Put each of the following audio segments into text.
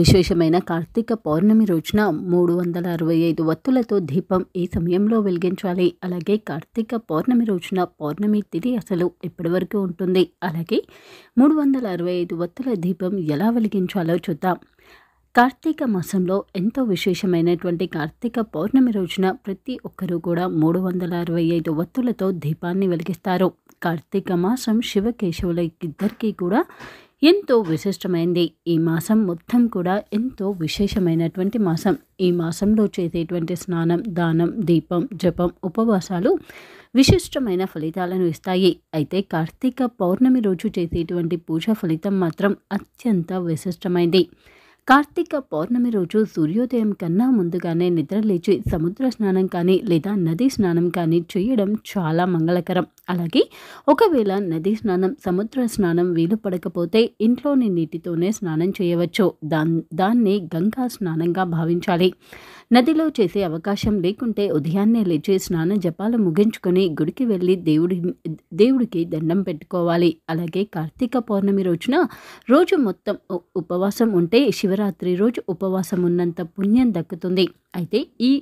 విశేషమైన కార్తీక పౌర్ణమి రోజున మూడు వందల అరవై ఐదు వత్తులతో దీపం ఈ సమయంలో వెలిగించాలి అలాగే కార్తీక పౌర్ణమి రోజున పౌర్ణమి తిథి అసలు ఎప్పటివరకు ఉంటుంది అలాగే మూడు వందల అరవై ఐదు వత్తుల దీపం ఎలా వెలిగించాలో చూద్దాం కార్తీక మాసంలో ఎంతో విశేషమైనటువంటి కార్తీక పౌర్ణమి రోజున ప్రతి ఒక్కరూ కూడా మూడు వందల అరవై ఐదు వత్తులతో దీపాన్ని వెలిగిస్తారు కార్తీక మాసం శివకేశవుల ఇద్దరికీ కూడా ఎంతో విశిష్టమైంది ఈ మాసం మొత్తం కూడా ఎంతో విశేషమైనటువంటి మాసం ఈ మాసంలో చేసేటువంటి స్నానం దానం దీపం జపం ఉపవాసాలు విశిష్టమైన ఫలితాలను ఇస్తాయి అయితే కార్తీక పౌర్ణమి రోజు చేసేటువంటి పూజ ఫలితం మాత్రం అత్యంత విశిష్టమైంది కార్తీక పౌర్ణమి రోజు సూర్యోదయం కన్నా ముందుగానే నిద్రలేచి సముద్ర స్నానం కానీ లేదా నదీ స్నానం కానీ చేయడం చాలా మంగళకరం అలాగే ఒకవేళ నది స్నానం సముద్ర స్నానం వీలు పడకపోతే ఇంట్లోని నీటితోనే స్నానం చేయవచ్చు దా దాన్ని గంగా స్నానంగా భావించాలి నదిలో చేసే అవకాశం లేకుంటే ఉదయాన్నే లేచి స్నాన జపాలు ముగించుకొని గుడికి వెళ్ళి దేవుడి దేవుడికి దండం పెట్టుకోవాలి అలాగే కార్తీక పౌర్ణమి రోజున రోజు మొత్తం ఉపవాసం ఉంటే శివరాత్రి రోజు ఉపవాసం ఉన్నంత పుణ్యం దక్కుతుంది అయితే ఈ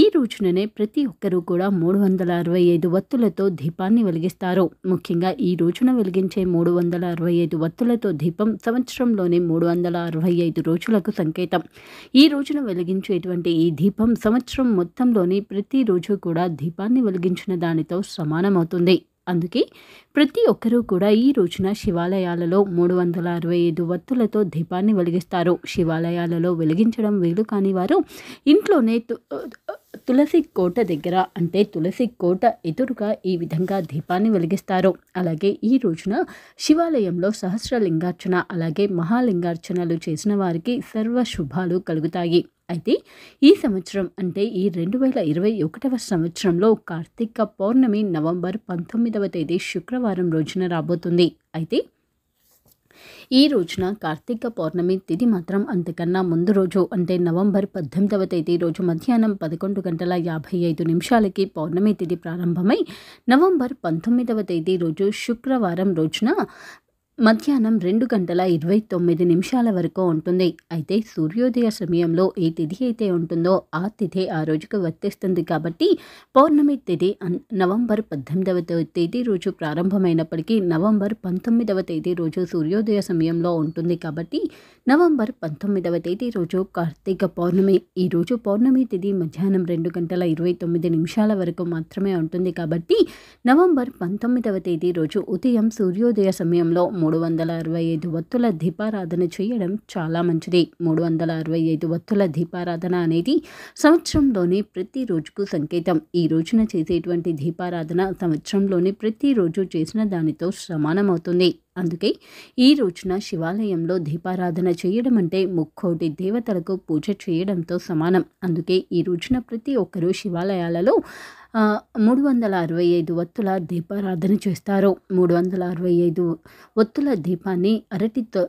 ఈ రోజుననే ప్రతి ఒక్కరూ కూడా మూడు వందల అరవై ఐదు వత్తులతో దీపాన్ని వెలిగిస్తారు ముఖ్యంగా ఈ రోజున వెలిగించే మూడు వందల అరవై ఐదు వత్తులతో దీపం సంవత్సరంలోనే మూడు వందల అరవై ఐదు రోజులకు సంకేతం ఈ రోజున వెలిగించేటువంటి ఈ దీపం సంవత్సరం మొత్తంలోని ప్రతిరోజు కూడా దీపాన్ని వెలిగించిన దానితో సమానమవుతుంది అందుకే ప్రతి ఒక్కరూ కూడా ఈ రోజున శివాలయాలలో మూడు వందల అరవై ఐదు వత్తులతో దీపాన్ని వెలిగిస్తారు శివాలయాలలో వెలిగించడం వీలు కాని వారు ఇంట్లోనే తులసి కోట దగ్గర అంటే తులసి కోట ఎదురుగా ఈ విధంగా దీపాన్ని వెలిగిస్తారు అలాగే ఈ రోజున శివాలయంలో సహస్రలింగార్చన అలాగే మహాలింగార్చనలు చేసిన వారికి సర్వ శుభాలు కలుగుతాయి అయితే ఈ సంవత్సరం అంటే ఈ రెండు వేల ఇరవై ఒకటవ సంవత్సరంలో కార్తీక పౌర్ణమి నవంబర్ పంతొమ్మిదవ తేదీ శుక్రవారం రోజున రాబోతుంది అయితే ఈ రోజున కార్తీక పౌర్ణమి తిథి మాత్రం అంతకన్నా ముందు రోజు అంటే నవంబర్ పద్దెనిమిదవ తేదీ రోజు మధ్యాహ్నం పదకొండు గంటల యాభై ఐదు నిమిషాలకి పౌర్ణమి తిథి ప్రారంభమై నవంబర్ పంతొమ్మిదవ తేదీ రోజు శుక్రవారం రోజున మధ్యాహ్నం రెండు గంటల ఇరవై తొమ్మిది నిమిషాల వరకు ఉంటుంది అయితే సూర్యోదయ సమయంలో ఏ తిథి అయితే ఉంటుందో ఆ తిథి ఆ రోజుకు వర్తిస్తుంది కాబట్టి పౌర్ణమి తిథి నవంబర్ పద్దెనిమిదవ తేదీ రోజు ప్రారంభమైనప్పటికీ నవంబర్ పంతొమ్మిదవ తేదీ రోజు సూర్యోదయ సమయంలో ఉంటుంది కాబట్టి నవంబర్ పంతొమ్మిదవ తేదీ రోజు కార్తీక పౌర్ణమి ఈ రోజు పౌర్ణమి తిథి మధ్యాహ్నం రెండు గంటల ఇరవై తొమ్మిది నిమిషాల వరకు మాత్రమే ఉంటుంది కాబట్టి నవంబర్ పంతొమ్మిదవ తేదీ రోజు ఉదయం సూర్యోదయ సమయంలో మూడు వందల అరవై ఐదు వత్తుల దీపారాధన చేయడం చాలా మంచిది మూడు వందల అరవై ఐదు వత్తుల దీపారాధన అనేది సంవత్సరంలోనే ప్రతి రోజుకు సంకేతం ఈ రోజున చేసేటువంటి దీపారాధన సంవత్సరంలోనే ప్రతిరోజు చేసిన దానితో సమానమవుతుంది అందుకే ఈ రోజున శివాలయంలో దీపారాధన చేయడం అంటే ముక్కోటి దేవతలకు పూజ చేయడంతో సమానం అందుకే ఈ రోజున ప్రతి ఒక్కరూ శివాలయాలలో మూడు వందల అరవై ఐదు ఒత్తుల దీపారాధన చేస్తారు మూడు వందల అరవై ఐదు ఒత్తుల దీపాన్ని అరటితో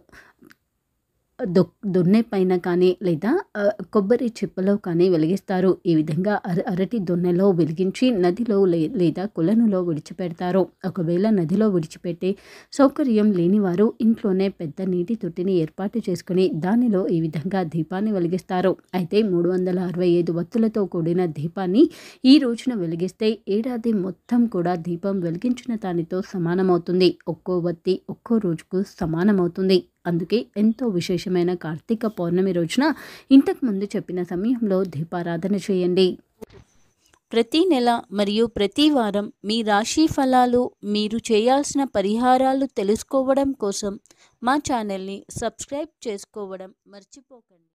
దొ దొన్నె పైన కానీ లేదా కొబ్బరి చెప్పలో కానీ వెలిగిస్తారు ఈ విధంగా అర అరటి దొన్నెలో వెలిగించి నదిలో లేదా కులనులో విడిచిపెడతారు ఒకవేళ నదిలో విడిచిపెట్టే సౌకర్యం లేనివారు ఇంట్లోనే పెద్ద నీటి తొట్టిని ఏర్పాటు చేసుకుని దానిలో ఈ విధంగా దీపాన్ని వెలిగిస్తారు అయితే మూడు వందల అరవై ఐదు వత్తులతో కూడిన దీపాన్ని ఈ రోజున వెలిగిస్తే ఏడాది మొత్తం కూడా దీపం వెలిగించిన దానితో సమానమవుతుంది ఒక్కో వత్తి ఒక్కో రోజుకు సమానమవుతుంది అందుకే ఎంతో విశేషమైన కార్తీక పౌర్ణమి రోజున ఇంతకు ముందు చెప్పిన సమయంలో దీపారాధన చేయండి ప్రతి నెల మరియు ప్రతి వారం మీ రాశి ఫలాలు మీరు చేయాల్సిన పరిహారాలు తెలుసుకోవడం కోసం మా ఛానల్ని సబ్స్క్రైబ్ చేసుకోవడం మర్చిపోకండి